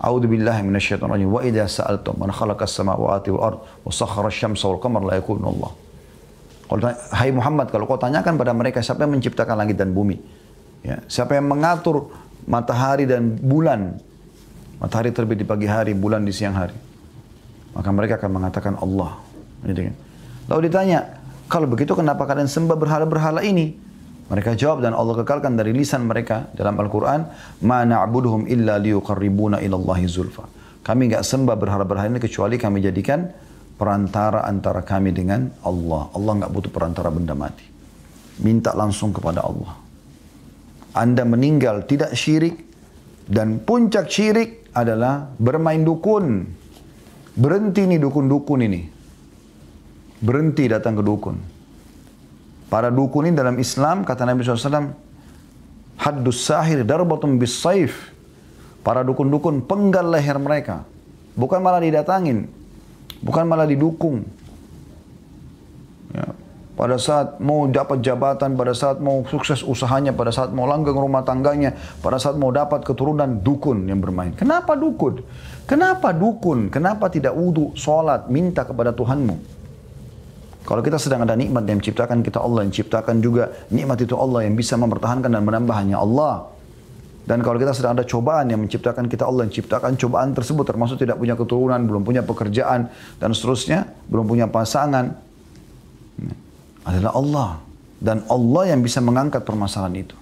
A'udzu billahi minasyaitonir rajim. Wa idza sa'altum man khalaqas samawati wal ard wa sakhkhara asy-syamsa wal qamara la yakunu Allah. Kalau hai Muhammad kalau kau tanyakan pada mereka siapa yang menciptakan langit dan bumi? Ya, siapa yang mengatur matahari dan bulan? Matahari terbit di pagi hari, bulan di siang hari. Maka mereka akan mengatakan Allah. Gitu kan. Lalu ditanya, kalau begitu kenapa kalian sembah berhala-berhala ini? Mereka jawab dan Allah kekalkan dari lisan mereka dalam Al-Quran, Ma na'buduhum illa liyuqarribuna ilallahi zulfa. Kami nggak sembah berharap-berharap ini kecuali kami jadikan perantara antara kami dengan Allah. Allah nggak butuh perantara benda mati. Minta langsung kepada Allah. Anda meninggal tidak syirik dan puncak syirik adalah bermain dukun. Berhenti nih dukun-dukun ini. Berhenti datang ke dukun. Para dukun ini dalam Islam, kata Nabi SAW, haddus sahir darbatum bis saif. Para dukun-dukun penggal leher mereka. Bukan malah didatangin. Bukan malah didukung. Ya. Pada saat mau dapat jabatan, pada saat mau sukses usahanya, pada saat mau langgeng rumah tangganya, pada saat mau dapat keturunan dukun yang bermain. Kenapa dukun? Kenapa dukun? Kenapa tidak wudhu, sholat, minta kepada Tuhanmu? Kalau kita sedang ada nikmat yang ciptakan kita Allah yang ciptakan juga nikmat itu Allah yang bisa mempertahankan dan menambah Allah. Dan kalau kita sedang ada cobaan yang menciptakan kita Allah yang ciptakan cobaan tersebut termasuk tidak punya keturunan, belum punya pekerjaan dan seterusnya, belum punya pasangan adalah Allah dan Allah yang bisa mengangkat permasalahan itu.